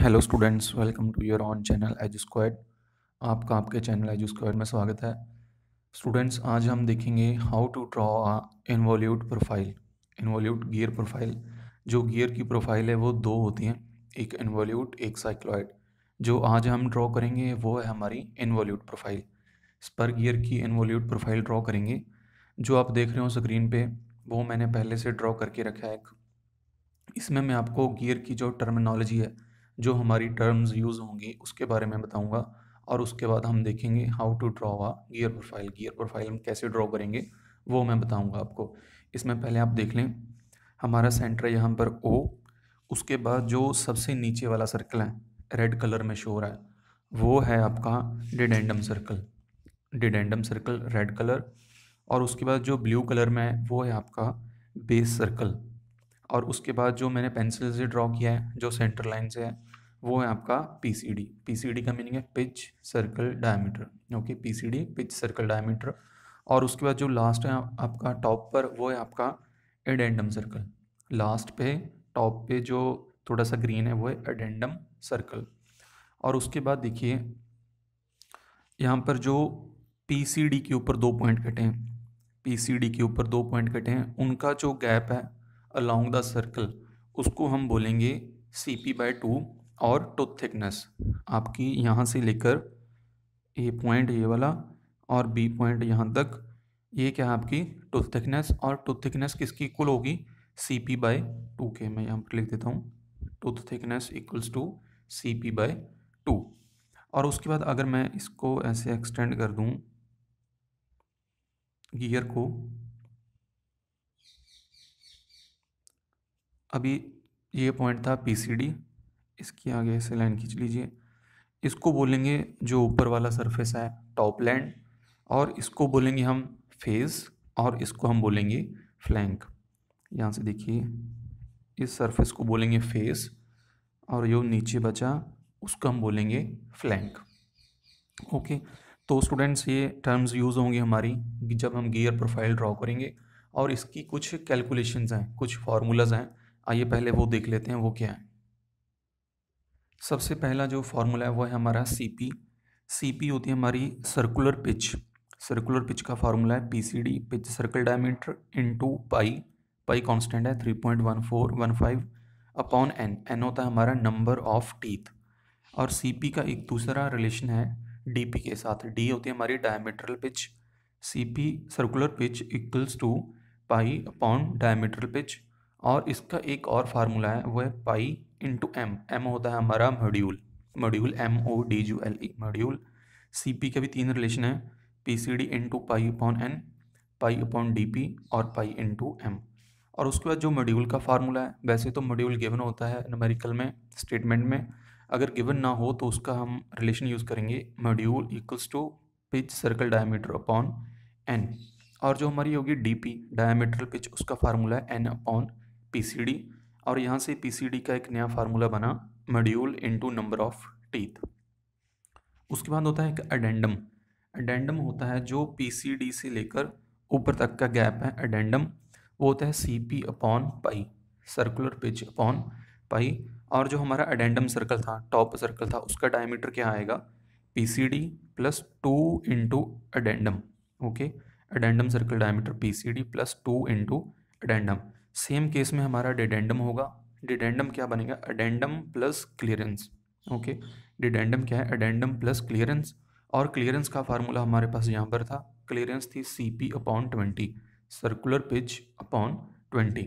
hello students welcome to your own channel edge squad आपका आपके channel edge squad में स्वागत है स्टूडेंट्स आज हम देखेंगे how to draw a involute profile involute gear profile जो गियर की प्रोफाइल है वो दो होती हैं एक इन्वोल्यूट एक साइक्लॉयड जो आज हम ड्रॉ करेंगे वो है हमारी इन्वोल्यूट प्रोफाइल स्पर गियर की इन्वोल्यूट प्रोफाइल ड्रॉ करेंगे जो आप देख रहे हो स्क्रीन पर वो मैंने पहले से ड्रॉ करके रखा है इसमें मैं आपको गियर की जो टर्मिनोलॉजी है जो हमारी टर्म्स यूज़ होंगी उसके बारे में बताऊंगा और उसके बाद हम देखेंगे how to draw a gear profile gear profile हम कैसे ड्रॉ करेंगे वो मैं बताऊंगा आपको इसमें पहले आप देख लें हमारा सेंटर है यहाँ पर ओ उसके बाद जो सबसे नीचे वाला सर्कल है रेड कलर में शो रहा है वो है आपका dedendum circle dedendum circle red colour और उसके बाद जो ब्लू कलर में है वो है आपका बेस सर्कल और उसके बाद जो मैंने पेंसिल से ड्रॉ किया है जो सेंटर लाइन से है वो है आपका पीसीडी पीसीडी का मीनिंग है pitch circle diameter okay PCD pitch circle diameter और उसके बाद जो लास्ट है आपका टॉप पर वो है आपका एडेंडम सर्कल लास्ट पे टॉप पे जो थोड़ा सा ग्रीन है वो है एडेंडम सर्कल और उसके बाद देखिए यहाँ पर जो पीसीडी के ऊपर दो पॉइंट कटे हैं पीसीडी के ऊपर दो पॉइंट कटे हैं उनका जो गैप है अलॉन्ग द सर्कल उसको हम बोलेंगे सी पी बाय टू और टूथ थिकनेस आपकी यहाँ से लेकर ए पॉइंट ये वाला और बी पॉइंट यहाँ तक ये क्या है आपकी टूथ थिकनेस और टूथ थिकनेस किसकी इक्वल होगी सी पी बाई टू के मैं यहाँ पर लिख देता हूँ tooth thickness equals to C P by two और उसके बाद अगर मैं इसको ऐसे एक्सटेंड कर दूँ गियर को अभी ये पॉइंट था पी सी डी इसकी आगे ऐसे लाइन खींच लीजिए इसको बोलेंगे जो ऊपर वाला सरफेस है टॉप लैंड और इसको बोलेंगे हम फेस और इसको हम बोलेंगे फ्लैंक यहाँ से देखिए इस सरफेस को बोलेंगे फेस और जो नीचे बचा उसको हम बोलेंगे फ्लैंक ओके तो स्टूडेंट्स ये टर्म्स यूज़ होंगे हमारी जब हम गियर प्रोफाइल ड्रॉ करेंगे और इसकी कुछ कैलकुलेशंस हैं कुछ फार्मूलाज हैं आइए पहले वो देख लेते हैं वो क्या है सबसे पहला जो फार्मूला है वो है हमारा सी पी सी पी होती है हमारी सर्कुलर पिच सर्कुलर पिच का फार्मूला है P C D pitch circle diameter to pi pi constant है three point one four one five upon N N होता है हमारा नंबर ऑफ टीथ और सी पी का एक दूसरा रिलेशन है डी पी के साथ डी होती है हमारी diametral pitch C P circular pitch equals to pi upon diametral pitch और इसका एक और फार्मूला है वो है पाई इंटू एम एम होता है हमारा module module M O D U L E module C P के भी तीन रिलेशन है P C D into pi upon N pi upon D P और पाई इंटू एम और उसके बाद जो मॉड्यूल का फार्मूला है वैसे तो मॉड्यूल गिवन होता है नमेरिकल में स्टेटमेंट में अगर गिवन ना हो तो उसका हम रिलेशन यूज़ करेंगे module equals to pitch circle diameter upon N और जो हमारी होगी डी पी डायमीटर पिच उसका फार्मूला है N upon P C D और यहाँ से पीसीडी का एक नया फार्मूला बना module into number of teeth उसके बाद होता है एक एडेंडम एडेंडम होता है जो पीसीडी से लेकर ऊपर तक का गैप है एडेंडम वो होता है C P upon pi circular pitch upon pi और जो हमारा एडेंडम सर्कल था टॉप सर्कल था उसका डायमीटर क्या आएगा P C D plus two into addendum okay addendum circle diameter P C D plus two into addendum same case में हमारा डिडेंडम होगा डिडेंडम क्या बनेगा addendum plus clearance okay dedendum क्या है अडेंडम प्लस क्लियरेंस और क्लियरेंस का formula हमारे पास यहाँ पर था क्लियरेंस थी C P upon twenty circular pitch upon twenty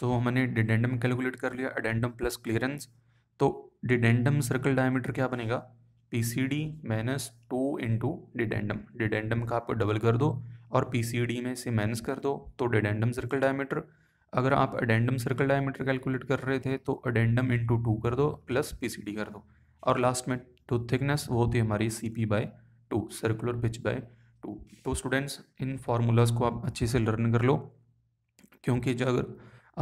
तो हमने डिडेंडम कैलकुलेट कर लिया अडेंडम प्लस क्लियरेंस तो डिडेंडम सर्कल डायमीटर क्या बनेगा P C D minus two into dedendum dedendum का आपको डबल कर दो और पी सी डी में से माइनस कर दो तो डिडेंडम सर्कल डायमीटर अगर आप अडेंडम सर्कल डायमीटर कैलकुलेट कर रहे थे तो अडेंडम इंटू टू कर दो प्लस पीसीडी कर दो और लास्ट में तो थिकनेस वो होती है हमारी C P by two circular pitch by two तो स्टूडेंट्स इन फार्मूलाज को आप अच्छे से लर्न कर लो क्योंकि जब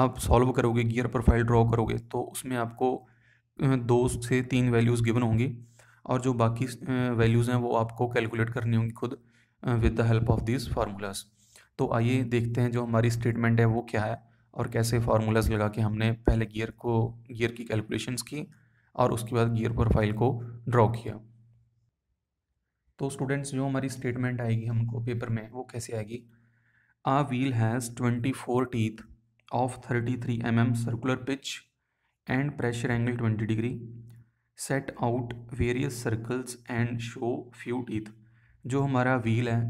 आप सॉल्व करोगे गियर प्रोफाइल ड्रॉ करोगे तो उसमें आपको दो से तीन वैल्यूज़ गिवन होंगी और जो बाकी वैल्यूज़ हैं वो आपको कैलकुलेट करनी होंगी खुद with the help of this formulas तो आइए देखते हैं जो हमारी स्टेटमेंट है वो क्या है और कैसे फार्मूलाज लगा के हमने पहले गियर को गियर की कैलकुलेशंस की और उसके बाद गियर प्रोफाइल को ड्रॉ किया तो स्टूडेंट्स जो हमारी स्टेटमेंट आएगी हमको पेपर में वो कैसे आएगी a wheel has twenty four teeth of thirty three m m circular pitch and pressure angle twenty degree set out various circles and show few teeth जो हमारा व्हील है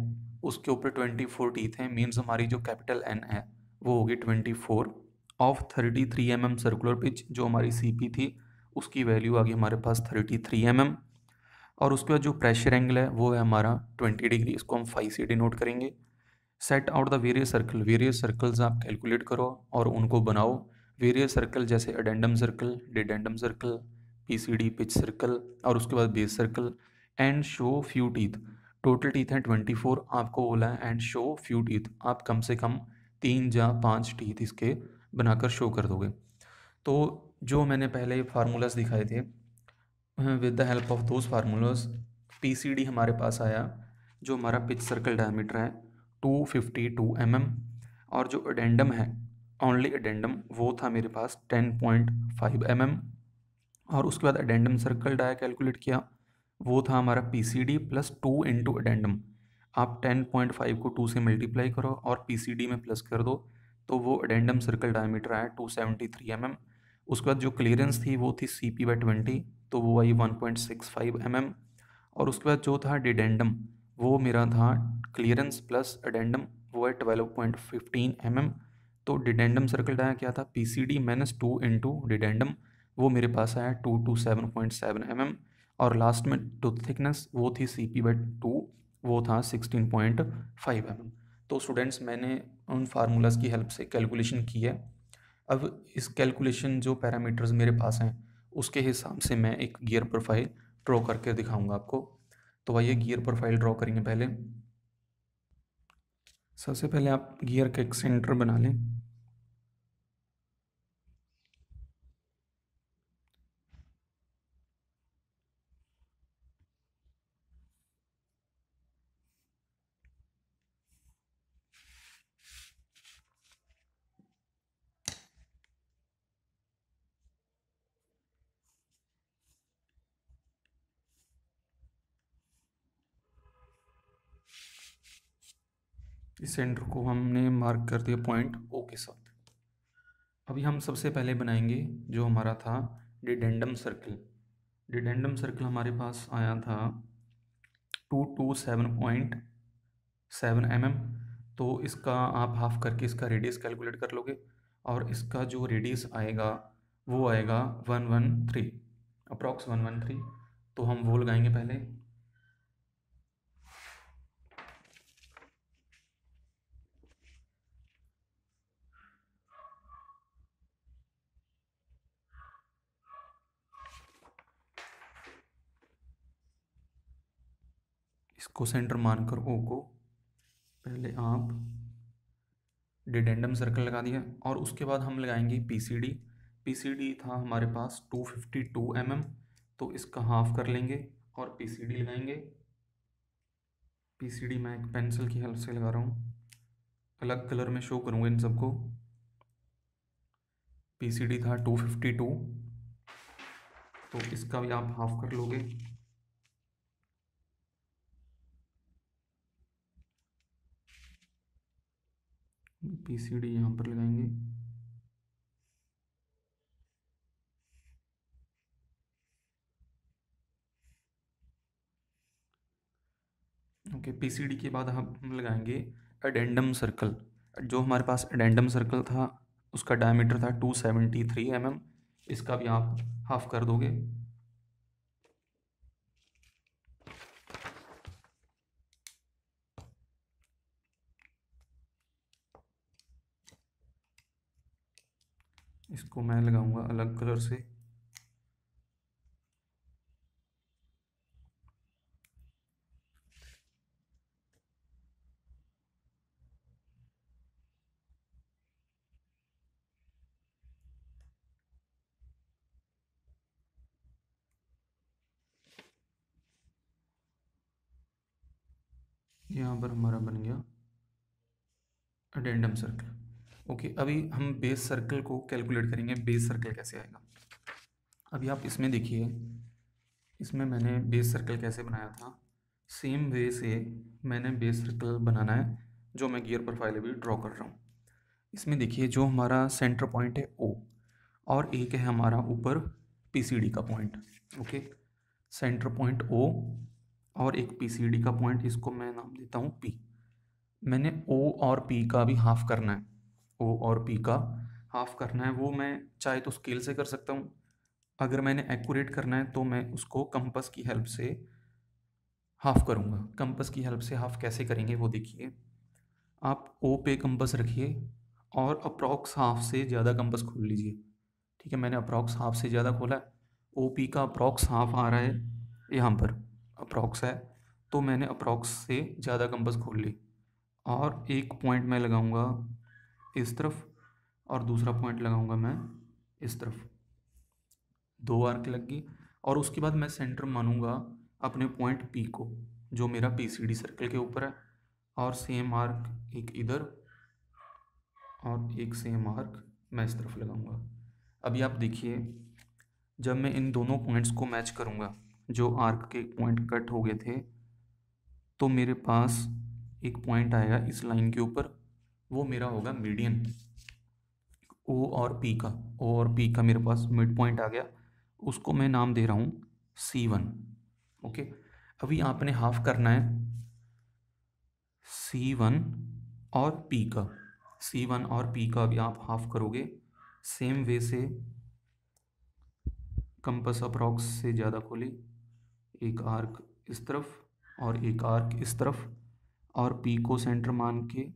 उसके ऊपर ट्वेंटी फोर टीथ हैं मीन्स हमारी जो capital N है वो होगी twenty four of thirty three m m circular pitch जो हमारी सी पी थी उसकी वैल्यू आ गई हमारे पास थर्टी थ्री एम एम और उसके बाद जो प्रेशर एंगल है वो है हमारा ट्वेंटी डिग्री इसको हम फाइव से डिनोट करेंगे set out the various circle various circles आप कैलकुलेट करो और उनको बनाओ वेरियस सर्कल जैसे addendum circle dedendum circle C D pitch circle और उसके बाद base circle and show few teeth total teeth हैं ट्वेंटी फोर आपको बोला है एंड शो फ्यू टीथ आप कम से कम तीन या पाँच टीथ इसके बनाकर शो कर दोगे तो जो मैंने पहले फार्मूलाज दिखाए थे with the help of those formulas D हमारे पास आया जो हमारा पिच सर्कल डायमीटर है two fifty two m m और जो एडेंडम है ओनली एडेंडम वो था मेरे पास ten point five m m और उसके बाद एडेंडम सर्कल डाया कैलकुलेट किया वो था हमारा P C D plus two into addendum आप टेन पॉइंट फाइव को टू से मल्टीप्लाई करो और पी में प्लस कर दो तो वो एडेंडम सर्कल डायमीटर आया two seventy three m m उसके बाद जो क्लियरेंस थी वो थी सी पी बाई ट्वेंटी तो वो आई one point six five m m और उसके बाद जो था डिडेंडम वो मेरा था क्लियरेंस प्लस एडेंडम वो है twelve point fifteen m m तो डिडेंडम सर्कल डाया क्या था P C D minus two two dedendum वो मेरे पास आया two two seven point seven m m और लास्ट में टूथ थिकनेस वो थी सी पी बाई टू वो था सिक्सटीन पॉइंट फाइव एम तो स्टूडेंट्स मैंने उन फार्मूलाज की हेल्प से कैलकुलेशन की है अब इस कैलकुलेशन जो पैरामीटर्स मेरे पास हैं उसके हिसाब से मैं एक गियर प्रोफाइल ड्रॉ करके दिखाऊंगा आपको तो आइए गियर प्रोफाइल ड्रॉ करेंगे पहले सबसे पहले आप गियर का एक सेंटर बना लें इस सेंटर को हमने मार्क कर दिया पॉइंट ओ के साथ अभी हम सबसे पहले बनाएंगे जो हमारा था डिडेंडम सर्कल डिडेंडम सर्कल हमारे पास आया था two two seven point seven m m तो इसका आप हाफ करके इसका रेडियस कैलकुलेट कर लोगे और इसका जो रेडियस आएगा वो आएगा one one three approx one one three तो हम वो लगाएंगे पहले इसको सेंटर मानकर ओ को पहले आप डिडेंडम सर्कल लगा दिया और उसके बाद हम लगाएंगे पीसीडी पीसीडी था हमारे पास 252 फिफ्टी mm, तो इसका हाफ कर लेंगे और पीसीडी लगाएंगे पीसीडी मैं एक पेंसिल की हेल्प से लगा रहा हूँ अलग कलर में शो करूँगा इन सबको पीसीडी था 252 तो इसका भी आप हाफ कर लोगे पी सी डी यहाँ पर लगाएंगे ओके पी सी डी के बाद हम लगाएंगे एडेंडम सर्कल जो हमारे पास एडेंडम सर्कल था उसका डायमीटर था two seventy three m m इसका भी आप हाफ कर दोगे इसको मैं लगाऊंगा अलग कलर से यहाँ पर हमारा बन गया अडेंडम सर्कल ओके okay, अभी हम बेस सर्कल को कैलकुलेट करेंगे बेस सर्कल कैसे आएगा अभी आप इसमें देखिए इसमें मैंने बेस सर्कल कैसे बनाया था सेम वे से मैंने बेस सर्कल बनाना है जो मैं गियर प्रोफाइल अभी ड्रॉ कर रहा हूँ इसमें देखिए जो हमारा सेंटर पॉइंट है ओ और एक है हमारा ऊपर पीसीडी का point okay center point O और एक पीसीडी का पॉइंट इसको मैं नाम देता हूँ पी मैंने ओ और पी का भी हाफ करना है ओ और पी का हाफ करना है वो मैं चाहे तो स्केल से कर सकता हूँ अगर मैंने एक्यूरेट करना है तो मैं उसको कंपस की हेल्प से हाफ करूँगा कंपस की हेल्प से हाफ कैसे करेंगे वो देखिए आप ओ पे कंपस रखिए और अप्रॉक्स हाफ से ज़्यादा कंपस खोल लीजिए ठीक है मैंने अप्रॉक्स हाफ से ज़्यादा खोला है ओ पी का अप्रॉक्स हाफ आ रहा है यहाँ पर अप्रॉक्स है तो मैंने अप्रॉक्स से ज़्यादा कंपस खोल ली और एक पॉइंट मैं लगाऊंगा इस तरफ और दूसरा पॉइंट लगाऊंगा मैं इस तरफ दो आर्क लग गई और उसके बाद मैं सेंटर मानूंगा अपने पॉइंट पी को जो मेरा पी सी डी सर्कल के ऊपर है और सेम आर्क एक इधर और एक सेम आर्क मैं इस तरफ लगाऊंगा अभी आप देखिए जब मैं इन दोनों पॉइंट्स को मैच करूंगा जो आर्क के पॉइंट कट हो गए थे तो मेरे पास एक पॉइंट आएगा इस लाइन के ऊपर वो मेरा होगा मीडियन ओ और पी का ओ और पी का मेरे पास मिड पॉइंट आ गया उसको मैं नाम दे रहा हूँ सी वन ओके अभी आपने हाफ करना है सी वन और पी का सी वन और पी का अभी आप हाफ करोगे सेम वे से कंपस अप्रॉक्स से ज़्यादा खोले एक आर्क इस तरफ और एक आर्क इस तरफ और पी को सेंटर मान के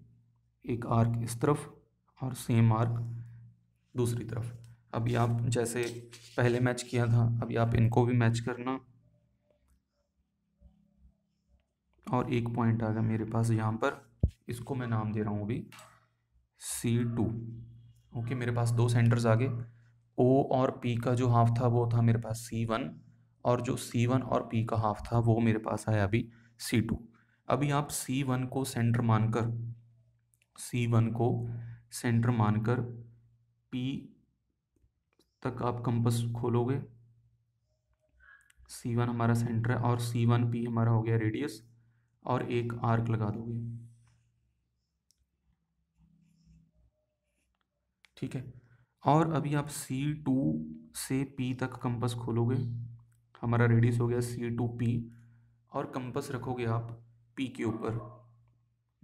एक आर्क इस तरफ और सेम आर्क दूसरी तरफ अभी आप जैसे पहले मैच किया था अभी आप इनको भी मैच करना और एक पॉइंट आ गया मेरे पास यहाँ पर इसको मैं नाम दे रहा हूँ अभी सी टू ओके मेरे पास दो सेंटर्स आ गए ओ और पी का जो हाफ था वो था मेरे पास सी वन और जो सी वन और पी का हाफ था वो मेरे पास आया अभी सी टू अभी आप सी वन को सेंटर मानकर सी वन को सेंटर मानकर पी तक आप कंपस खोलोगे सी वन हमारा सेंटर है और सी वन पी हमारा हो गया रेडियस और एक आर्क लगा दोगे ठीक है और अभी आप सी टू से पी तक कंपस खोलोगे हमारा रेडियस हो गया सी टू पी और कंपस रखोगे आप पी के ऊपर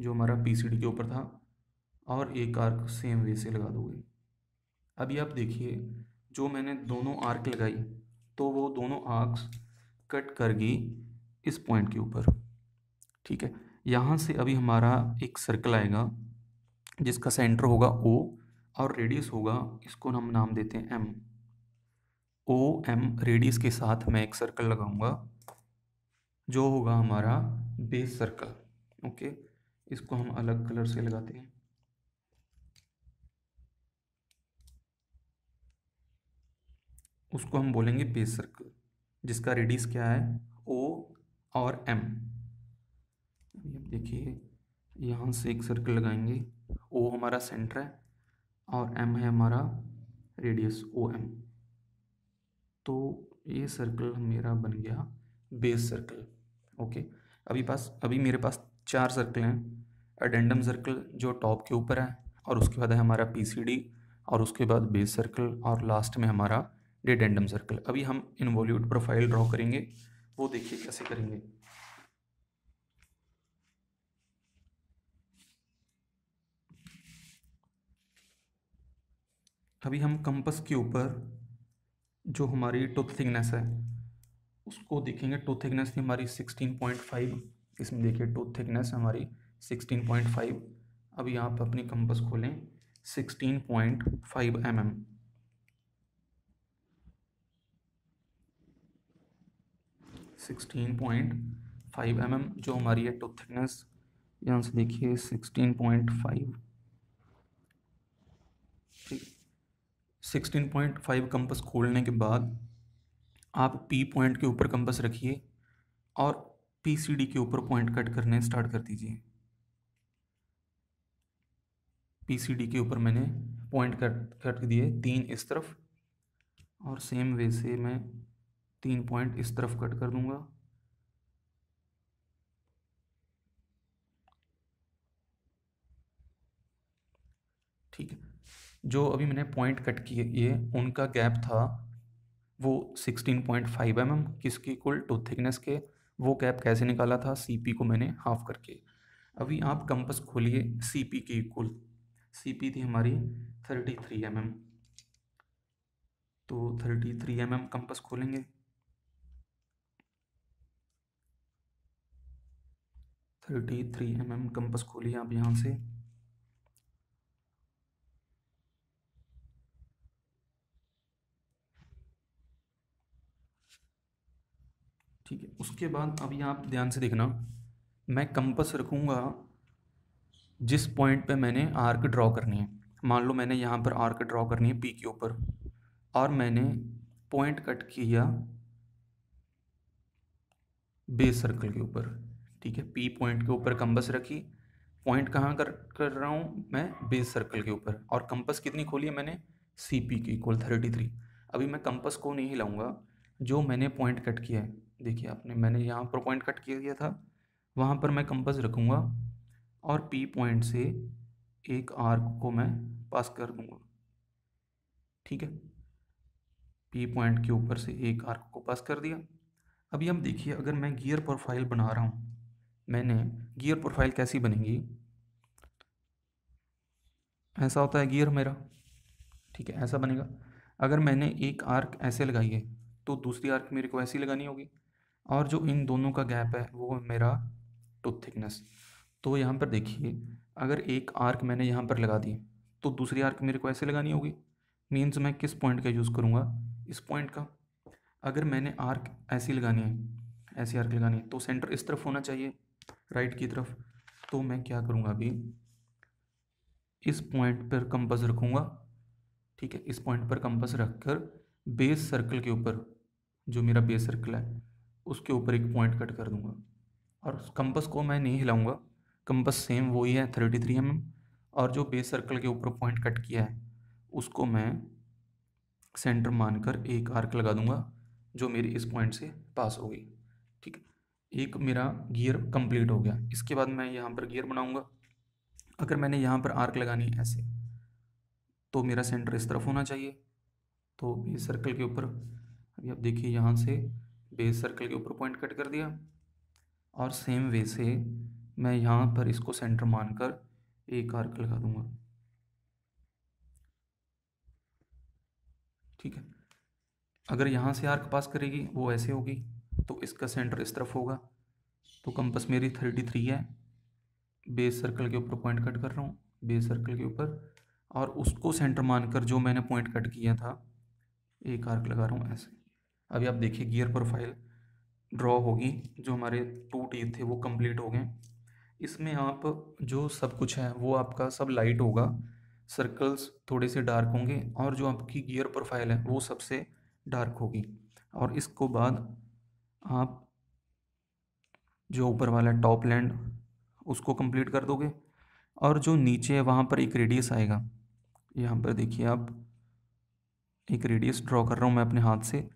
जो हमारा पी सी डी के ऊपर था और एक आर्क सेम वे से लगा दोगे अभी आप देखिए जो मैंने दोनों आर्क लगाई तो वो दोनों आर्क्स कट कर गई इस पॉइंट के ऊपर ठीक है यहाँ से अभी हमारा एक सर्कल आएगा जिसका सेंटर होगा ओ और रेडियस होगा इसको हम नाम देते हैं एम ओ एम रेडियस के साथ मैं एक सर्कल लगाऊंगा जो होगा हमारा बेस सर्कल ओके इसको हम अलग कलर से लगाते हैं उसको हम बोलेंगे बेस सर्कल जिसका रेडियस क्या है ओ और एम अब देखिए यहाँ से एक सर्कल लगाएंगे ओ हमारा सेंटर है और एम है हमारा रेडियस ओ एम तो ये सर्कल मेरा बन गया बेस सर्कल ओके अभी पास अभी मेरे पास चार सर्कल हैं एडेंडम सर्कल जो टॉप के ऊपर है और उसके बाद है हमारा पीसीडी और उसके बाद बेस सर्कल और लास्ट में हमारा डेडेंडम सर्कल अभी हम इन्वोल्यूट प्रोफाइल ड्रॉ करेंगे वो देखिए कैसे करेंगे अभी हम कंपस के ऊपर जो हमारी टूथ थिकनेस है उसको देखेंगे टूथ थिकनेस थी हमारी सिक्सटीन पॉइंट फाइव इसमें देखिए टूथ थिकनेस हमारी सिक्सटीन पॉइंट फाइव अभी आप अपनी कंपस खोलें sixteen point five m m sixteen point five m m जो हमारी है टूथ थिकनेस यहाँ से देखिए सिक्सटीन पॉइंट फाइव ठीक सिक्सटीन पॉइंट फाइव कंपस खोलने के बाद आप पी पॉइंट के ऊपर कंपस रखिए और पी सी डी के ऊपर पॉइंट कट करने स्टार्ट कर दीजिए पी सी डी के ऊपर मैंने पॉइंट कट कट दिए तीन इस तरफ और सेम वे से मैं तीन पॉइंट इस तरफ कट कर दूंगा ठीक है जो अभी मैंने पॉइंट कट किए ये उनका गैप था वो sixteen point five m m किसके कुल टू थिकनेस के वो गैप कैसे निकाला था सी पी को मैंने हाफ करके अभी आप कंपस खोलिए सी पी की कुल सी पी थी हमारी थर्टी थ्री एम एम तो thirty three m m compass खोलेंगे thirty three m m compass खोलिए आप यहाँ से ठीक है उसके बाद अब यहाँ आप ध्यान से देखना मैं कंपस रखूँगा जिस पॉइंट पे मैंने आर्क ड्रॉ करनी है मान लो मैंने यहाँ पर आर्क ड्रॉ करनी है पी के ऊपर और मैंने पॉइंट कट किया बेस सर्कल के ऊपर ठीक है पी पॉइंट के ऊपर कंबस रखी पॉइंट कहाँ कर कर रहा हूँ मैं बेस सर्कल के ऊपर और कंपस कितनी खोली है मैंने सी पी की इक्वल थर्टी थ्री अभी मैं कंपस को नहीं हिलाऊंगा जो मैंने पॉइंट कट किया है देखिए आपने मैंने यहाँ पर पॉइंट कट किया था वहाँ पर मैं कंपस रखूँगा और पी पॉइंट से एक आर्क को मैं पास कर दूँगा ठीक है पी पॉइंट के ऊपर से एक आर्क को पास कर दिया अभी हम देखिए अगर मैं गियर प्रोफाइल बना रहा हूँ मैंने गियर प्रोफाइल कैसी बनेगी ऐसा होता है गियर मेरा ठीक है ऐसा बनेगा अगर मैंने एक आर्क ऐसे लगाई है तो दूसरी आर्क मेरे को ऐसी लगानी होगी और जो इन दोनों का गैप है वो मेरा टूथ थिकनेस तो यहाँ पर देखिए अगर एक आर्क मैंने यहाँ पर लगा दी तो दूसरी आर्क मेरे को ऐसे लगानी होगी मीन्स मैं किस पॉइंट का यूज़ करूँगा इस पॉइंट का अगर मैंने आर्क ऐसी लगानी है ऐसी आर्क लगानी है तो सेंटर इस तरफ होना चाहिए राइट की तरफ तो मैं क्या करूँगा अभी इस पॉइंट पर कंपस रखूँगा ठीक है इस पॉइंट पर कंपस रखकर बेस सर्कल के ऊपर जो मेरा बेस सर्कल है उसके ऊपर एक पॉइंट कट कर दूंगा और कंपस को मैं नहीं हिलाऊंगा कंपस सेम वही है थर्टी थ्री एम और जो बेस सर्कल के ऊपर पॉइंट कट किया है उसको मैं सेंटर मानकर एक आर्क लगा दूंगा जो मेरी इस पॉइंट से पास होगी ठीक है एक मेरा गियर कंप्लीट हो गया इसके बाद मैं यहाँ पर गियर बनाऊँगा अगर मैंने यहाँ पर आर्क लगानी है ऐसे तो मेरा सेंटर इस तरफ होना चाहिए तो बेस सर्कल के ऊपर अभी आप देखिए यहाँ से बेस सर्कल के ऊपर पॉइंट कट कर दिया और सेम वे से मैं यहाँ पर इसको सेंटर मानकर एक आर्क लगा दूंगा ठीक है अगर यहाँ से आर्क पास करेगी वो ऐसे होगी तो इसका सेंटर इस तरफ होगा तो कंपस मेरी थर्टी थ्री है बेस सर्कल के ऊपर पॉइंट कट कर रहा हूँ बेस सर्कल के ऊपर और उसको सेंटर मानकर जो मैंने पॉइंट कट किया था एक आर्क लगा रहा हूँ ऐसे अभी आप देखिए गियर प्रोफाइल ड्रॉ होगी जो हमारे टू टी थे वो कंप्लीट हो गए इसमें आप जो सब कुछ है वो आपका सब लाइट होगा सर्कल्स थोड़े से डार्क होंगे और जो आपकी गियर प्रोफाइल है वो सबसे डार्क होगी और इसको बाद आप जो ऊपर वाला टॉप लैंड उसको कंप्लीट कर दोगे और जो नीचे है वहाँ पर एक रेडियस आएगा यहाँ पर देखिए आप एक रेडियस ड्रॉ कर रहा हूँ मैं अपने हाथ से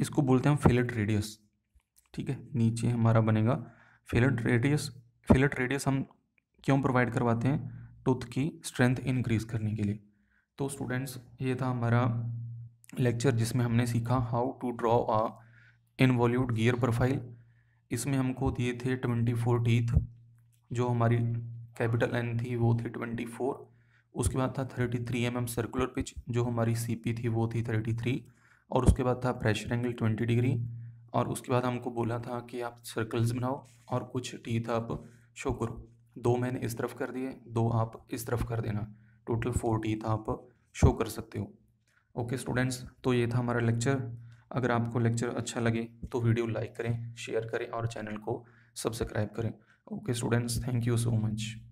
इसको बोलते हैं फिलेट रेडियस ठीक है नीचे हमारा बनेगा फिलेट रेडियस फिलेट रेडियस हम क्यों प्रोवाइड करवाते हैं टूथ की स्ट्रेंथ इंक्रीज करने के लिए तो स्टूडेंट्स ये था हमारा लेक्चर जिसमें हमने सीखा how to draw a involute gear profile इसमें हमको दिए थे ट्वेंटी फोर टीथ जो हमारी कैपिटल एन थी वो थी ट्वेंटी फोर उसके बाद था thirty three m m circular pitch जो हमारी सी पी थी वो थी थर्टी थ्री और उसके बाद था प्रेशर एंगल ट्वेंटी डिग्री और उसके बाद हमको बोला था कि आप सर्कल्स बनाओ और कुछ टीथ आप शो करो दो मैंने इस तरफ कर दिए दो आप इस तरफ कर देना टोटल फोर टीथ आप शो कर सकते हो ओके स्टूडेंट्स तो ये था हमारा लेक्चर अगर आपको लेक्चर अच्छा लगे तो वीडियो लाइक करें शेयर करें और चैनल को सब्सक्राइब करें okay students thank you so much